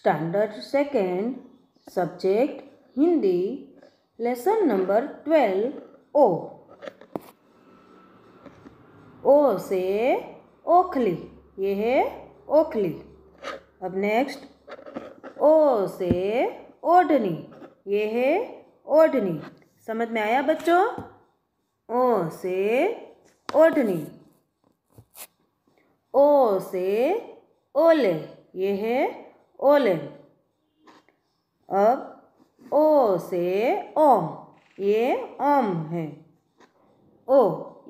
Standard second subject Hindi lesson number twelve ओ ओ से ओखली ये है ओखली अब नेक्स्ट ओ से ओढ़नी ये है ओढ़नी समझ में आया बच्चों ओ से ओढ़नी ओ से ओले ये है ओले अब ओ से ओम ये ओम है ओ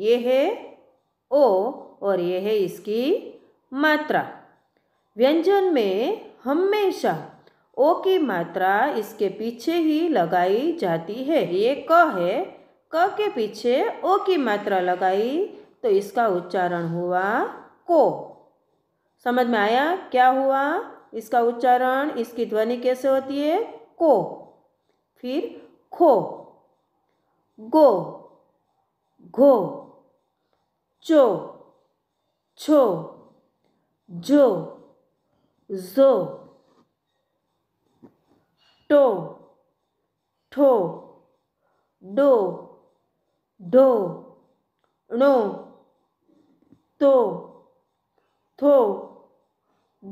ये है ओ और ये है इसकी मात्रा व्यंजन में हमेशा ओ की मात्रा इसके पीछे ही लगाई जाती है ये क है क के पीछे ओ की मात्रा लगाई तो इसका उच्चारण हुआ को समझ में आया क्या हुआ इसका उच्चारण इसकी ध्वनि कैसे होती है को फिर खो गो घो चो छो जो जो टो ठो डो ढो णो तो थो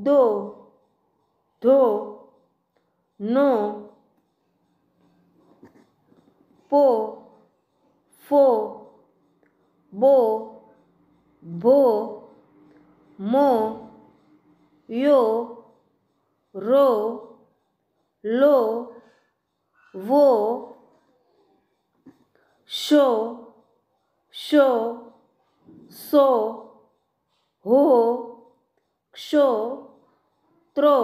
दो धो नो पो फो बो भो मो यो रो लो वो शो शो सो हो क्षो त्रो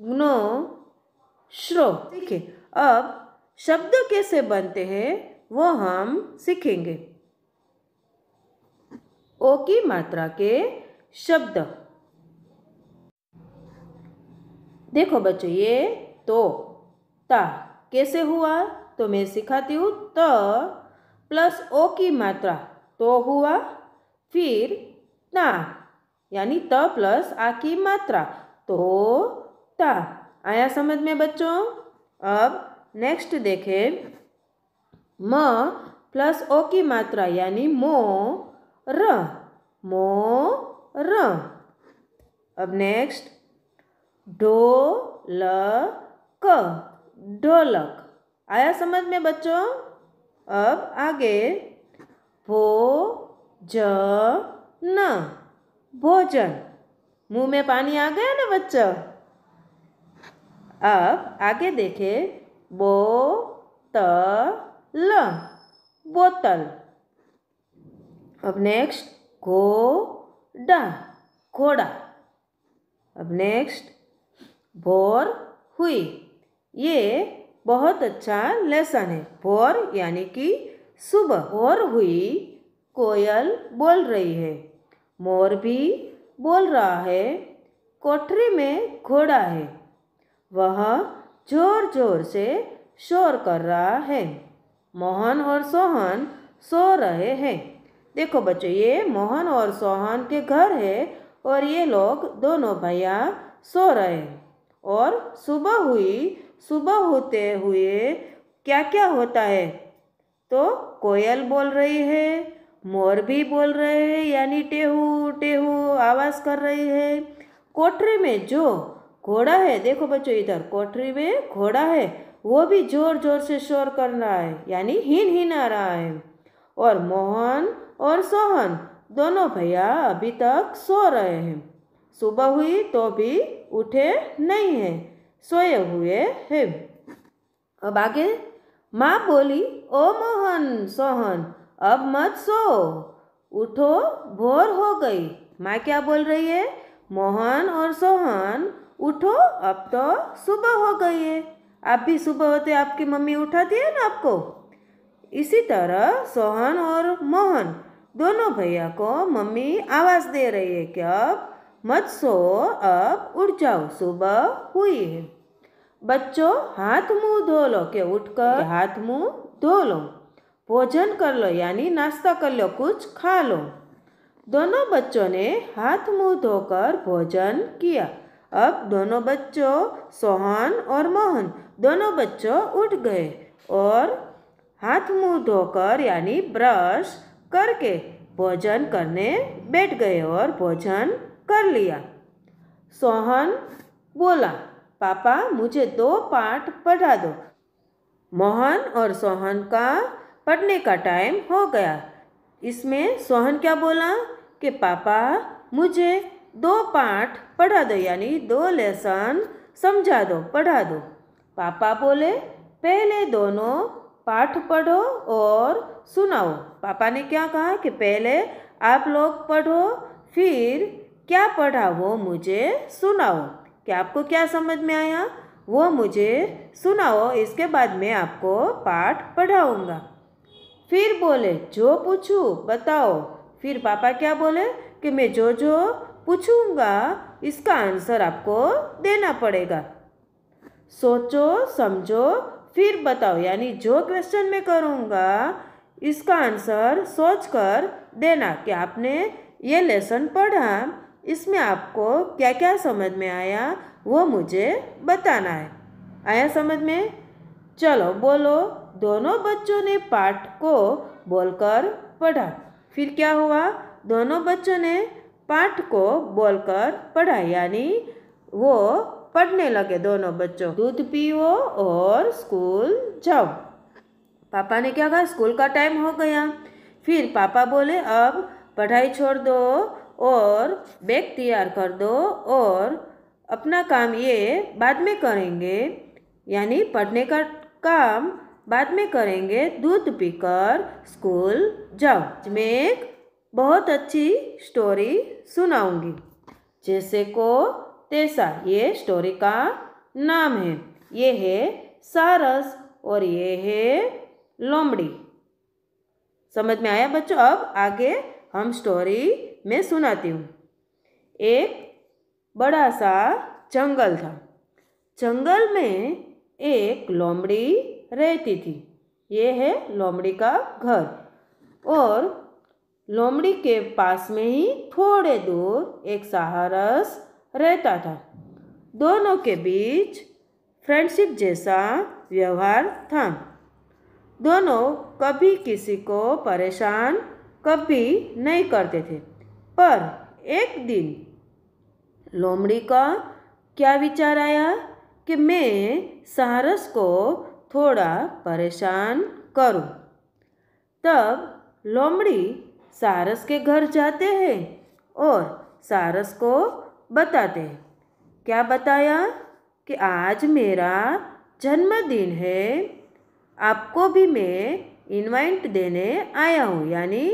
गुनो श्रो है अब शब्द कैसे बनते हैं वो हम सीखेंगे ओ की मात्रा के शब्द देखो बच्चों ये तो ता कैसे हुआ तो मैं सिखाती हूँ त प्लस ओ की मात्रा तो हुआ फिर ता यानी त प्लस आ की मात्रा तो उगता आया समझ में बच्चों अब नेक्स्ट देखें म प्लस ओ की मात्रा यानी मो र मो र अब नेक्स्ट ढो ल क ढोलक आया समझ में बच्चों अब आगे भो ज न भोजन मुंह में पानी आ गया ना बच्चा अब आगे देखें बो त ल बोतल अब नेक्स्ट घो डा घोड़ा अब नेक्स्ट भोर हुई ये बहुत अच्छा लेसन है भोर यानी कि सुबह भोर हुई कोयल बोल रही है मोर भी बोल रहा है कोठरी में घोड़ा है वह जोर जोर से शोर कर रहा है मोहन और सोहन सो रहे हैं देखो बच्चों ये मोहन और सोहन के घर है और ये लोग दोनों भैया सो रहे हैं और सुबह हुई सुबह होते हुए क्या क्या होता है तो कोयल बोल रही है मोर भी बोल रहे हैं यानी टेहू टेहू आवाज़ कर रही है कोठरी में जो घोड़ा है देखो बच्चों इधर कोठरी में घोड़ा है वो भी जोर जोर से शोर कर रहा है यानी हीन हीन आ रहा है और मोहन और सोहन दोनों भैया अभी तक सो रहे हैं सुबह हुई तो भी उठे नहीं हैं सोए हुए हैं अब आगे माँ बोली ओ मोहन सोहन अब मत सो उठो भोर हो गई माँ क्या बोल रही है मोहन और सोहन उठो अब तो सुबह हो गई है आप भी सुबह होते आपकी मम्मी उठाती है ना आपको इसी तरह सोहन और मोहन दोनों भैया को मम्मी आवाज़ दे रही है कि अब मत सो अब उठ जाओ सुबह हुई है बच्चों हाथ मुंह धो लो के उठकर हाथ मुंह धो लो भोजन कर लो यानी नाश्ता कर लो कुछ खा लो दोनों बच्चों ने हाथ मुंह धोकर भोजन किया अब दोनों बच्चों सोहन और मोहन दोनों बच्चों उठ गए और हाथ मुंह धोकर यानी ब्रश करके भोजन करने बैठ गए और भोजन कर लिया सोहन बोला पापा मुझे दो पाठ पढ़ा दो मोहन और सोहन का पढ़ने का टाइम हो गया इसमें सोहन क्या बोला कि पापा मुझे दो पाठ पढ़ा दो यानी दो लेसन समझा दो पढ़ा दो पापा बोले पहले दोनों पाठ पढ़ो और सुनाओ पापा ने क्या कहा कि पहले आप लोग पढ़ो फिर क्या पढ़ा वो मुझे सुनाओ कि आपको क्या समझ में आया वो मुझे सुनाओ इसके बाद मैं आपको पाठ पढ़ाऊँगा फिर बोले जो पूछूँ बताओ फिर पापा क्या बोले कि मैं जो जो पूछूंगा इसका आंसर आपको देना पड़ेगा सोचो समझो फिर बताओ यानी जो क्वेश्चन मैं करूँगा इसका आंसर सोच कर देना कि आपने ये लेसन पढ़ा इसमें आपको क्या क्या समझ में आया वो मुझे बताना है आया समझ में चलो बोलो दोनों बच्चों ने पाठ को बोलकर पढ़ा फिर क्या हुआ दोनों बच्चों ने पाठ को बोलकर पढ़ा यानी वो पढ़ने लगे दोनों बच्चों दूध पियो और स्कूल जाओ पापा ने क्या कहा स्कूल का टाइम हो गया फिर पापा बोले अब पढ़ाई छोड़ दो और बैग तैयार कर दो और अपना काम ये बाद में करेंगे यानी पढ़ने का काम बाद में करेंगे दूध पीकर स्कूल जाओ में बहुत अच्छी स्टोरी सुनाऊंगी जैसे को तैसा ये स्टोरी का नाम है ये है सारस और ये है लोमड़ी समझ में आया बच्चों अब आगे हम स्टोरी में सुनाती हूँ एक बड़ा सा जंगल था जंगल में एक लोमड़ी रहती थी ये है लोमड़ी का घर और लोमड़ी के पास में ही थोड़े दूर एक साहरस रहता था दोनों के बीच फ्रेंडशिप जैसा व्यवहार था दोनों कभी किसी को परेशान कभी नहीं करते थे पर एक दिन लोमड़ी का क्या विचार आया कि मैं सहारस को थोड़ा परेशान करूं। तब लोमड़ी सारस के घर जाते हैं और सारस को बताते हैं क्या बताया कि आज मेरा जन्मदिन है आपको भी मैं इनवाइट देने आया हूँ यानी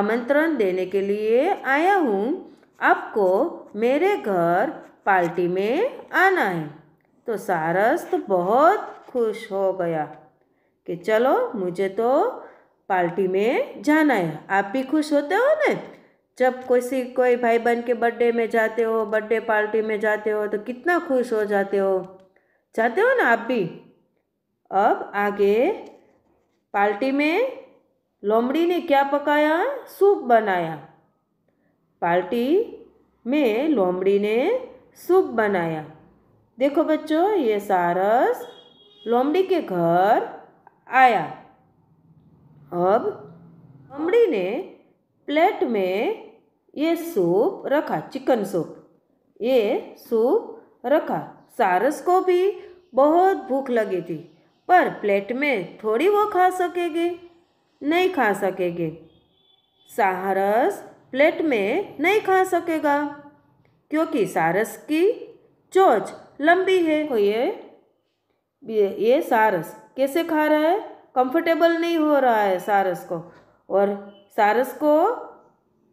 आमंत्रण देने के लिए आया हूँ आपको मेरे घर पार्टी में आना है तो सारस तो बहुत खुश हो गया कि चलो मुझे तो पार्टी में जाना है आप भी खुश होते हो ना जब किसी कोई भाई बहन के बर्थडे में जाते हो बर्थडे पार्टी में जाते हो तो कितना खुश हो जाते हो जाते हो ना आप भी अब आगे पार्टी में लोमड़ी ने क्या पकाया सूप बनाया पार्टी में लोमड़ी ने सूप बनाया देखो बच्चों ये सारस लोमड़ी के घर आया अब हमड़ी ने प्लेट में ये सूप रखा चिकन सूप ये सूप रखा सारस को भी बहुत भूख लगी थी पर प्लेट में थोड़ी वो खा सकेगी नहीं खा सकेगी सारस प्लेट में नहीं खा सकेगा क्योंकि सारस की चोच लंबी है तो ये ये सारस कैसे खा रहा है कंफर्टेबल नहीं हो रहा है सारस को और सारस को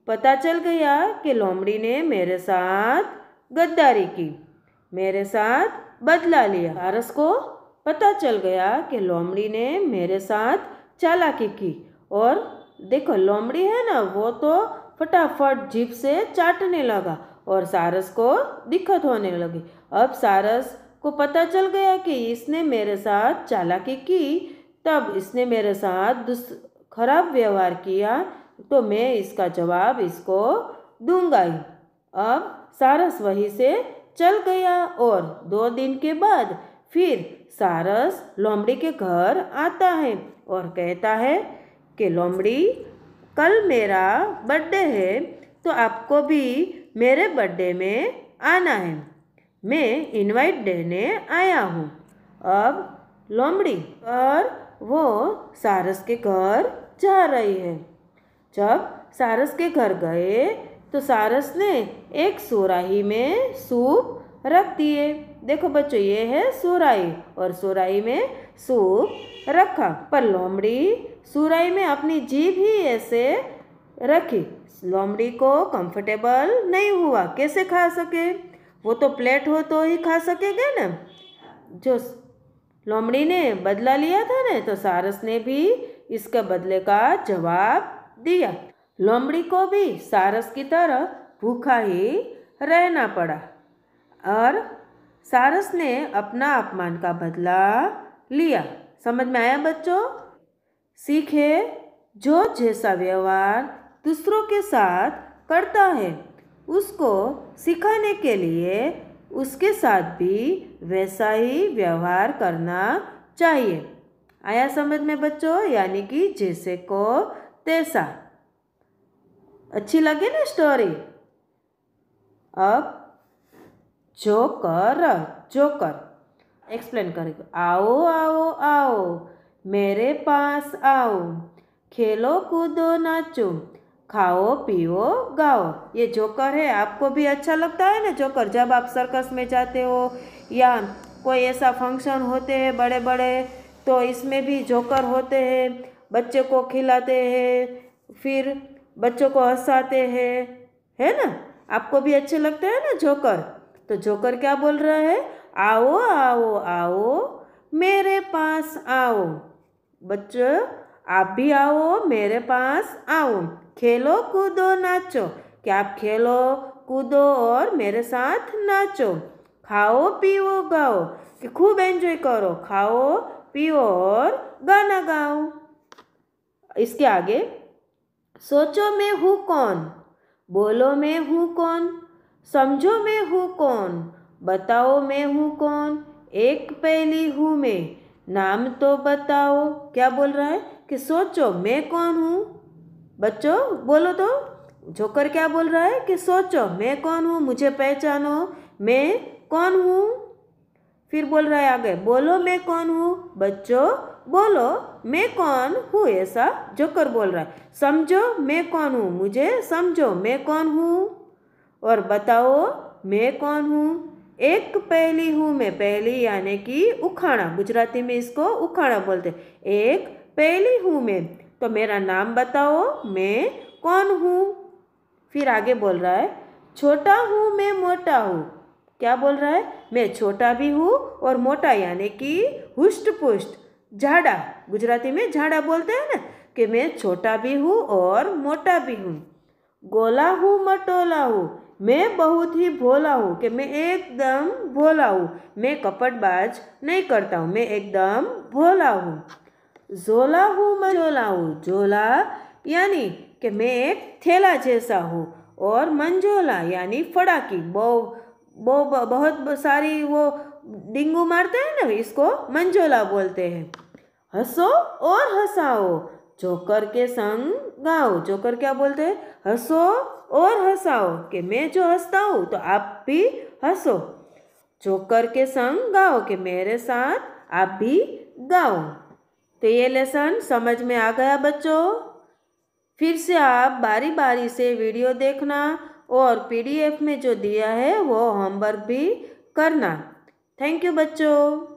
पता चल गया कि लोमड़ी ने मेरे साथ गद्दारी की मेरे साथ बदला लिया सारस को पता चल गया कि लोमड़ी ने मेरे साथ चालाकी की और देखो लोमड़ी है ना वो तो फटाफट जीप से चाटने लगा और सारस को दिक्कत होने लगी अब सारस को पता चल गया कि इसने मेरे साथ चालाकी की तब इसने मेरे साथ खराब व्यवहार किया तो मैं इसका जवाब इसको दूंगा ही अब सारस वहीं से चल गया और दो दिन के बाद फिर सारस लोमड़ी के घर आता है और कहता है कि लोमड़ी कल मेरा बर्थडे है तो आपको भी मेरे बर्थडे में आना है मैं इनवाइट देने आया हूँ अब लोमड़ी और वो सारस के घर जा रही है जब सारस के घर गए तो सारस ने एक सोराही में सूप रख दिए देखो बच्चों ये है सोराई और सोराई में सूप रखा पर लोमड़ी सोराई में अपनी जीभ ही ऐसे रखी लोमड़ी को कंफर्टेबल नहीं हुआ कैसे खा सके वो तो प्लेट हो तो ही खा सकेगा ना जो लोमड़ी ने बदला लिया था ना तो सारस ने भी इसके बदले का जवाब दिया लोमड़ी को भी सारस की तरह भूखा ही रहना पड़ा और सारस ने अपना अपमान का बदला लिया समझ में आया बच्चों सीखे जो जैसा व्यवहार दूसरों के साथ करता है उसको सिखाने के लिए उसके साथ भी वैसा ही व्यवहार करना चाहिए आया समझ में बच्चों यानी कि जैसे को तैसा अच्छी लगे ना स्टोरी अब जोकर जोकर एक्सप्लेन करेगा आओ आओ आओ मेरे पास आओ खेलो कूदो नाचो खाओ पियो गाओ ये जोकर है आपको भी अच्छा लगता है ना जोकर जब आप सर्कस में जाते हो या कोई ऐसा फंक्शन होते हैं बड़े बड़े तो इसमें भी जोकर होते हैं बच्चे को खिलाते हैं फिर बच्चों को हंसाते हैं है ना आपको भी अच्छे लगते हैं ना जोकर तो जोकर क्या बोल रहा है आओ आओ आओ मेरे पास आओ बच्चों आप भी आओ मेरे पास आओ खेलो कूदो नाचो क्या आप खेलो कूदो और मेरे साथ नाचो खाओ पीओ गाओ कि खूब एंजॉय करो खाओ पियो और गाना गाओ इसके आगे सोचो मैं हूँ कौन बोलो मैं हूँ कौन समझो मैं हूँ कौन बताओ मैं हूँ कौन एक पहली हूँ मैं नाम तो बताओ क्या बोल रहा है कि सोचो मैं कौन हूँ बच्चों बोलो तो जोकर क्या बोल रहा है कि सोचो मैं कौन हूँ मुझे पहचानो मैं कौन हूँ फिर बोल रहा है आगे बोलो मैं कौन हूँ बच्चों बोलो मैं कौन हूँ ऐसा जोकर बोल रहा है समझो मैं कौन हूँ मुझे समझो मैं कौन हूँ और बताओ मैं कौन हूँ एक पहली हूँ मैं पहली यानी कि उखाड़ा गुजराती में इसको उखाड़ा बोलते एक पहली हूँ मैं तो मेरा नाम बताओ मैं कौन हूँ फिर आगे बोल रहा है छोटा हूँ मैं मोटा हूँ क्या बोल रहा है मैं छोटा भी हूँ और मोटा यानी कि हुष्ट पुष्ट झाड़ा गुजराती में झाड़ा बोलते हैं ना कि मैं छोटा भी हूँ और मोटा भी हूँ गोला हूँ मटोला हूँ मैं बहुत ही भोला हूँ कि मैं एकदम भोला हूँ मैं कपटबाज नहीं करता हूँ मैं एकदम भोला हूँ जोला हूँ मैं हूँ झोला यानी कि मैं एक थैला जैसा हूँ और मंजोला यानी फड़ाकी बहु बहु बहुत सारी वो डिंगू मारते हैं ना इसको मंजोला बोलते हैं हंसो और हंसाओ जोकर के संग गाओ जोकर क्या बोलते हैं हंसो और हंसाओ कि मैं जो हंसता हूँ तो आप भी हंसो जोकर के संग गाओ कि मेरे साथ आप भी गाओ तो ये लेसन समझ में आ गया बच्चों फिर से आप बारी बारी से वीडियो देखना और पीडीएफ में जो दिया है वो होमवर्क भी करना थैंक यू बच्चों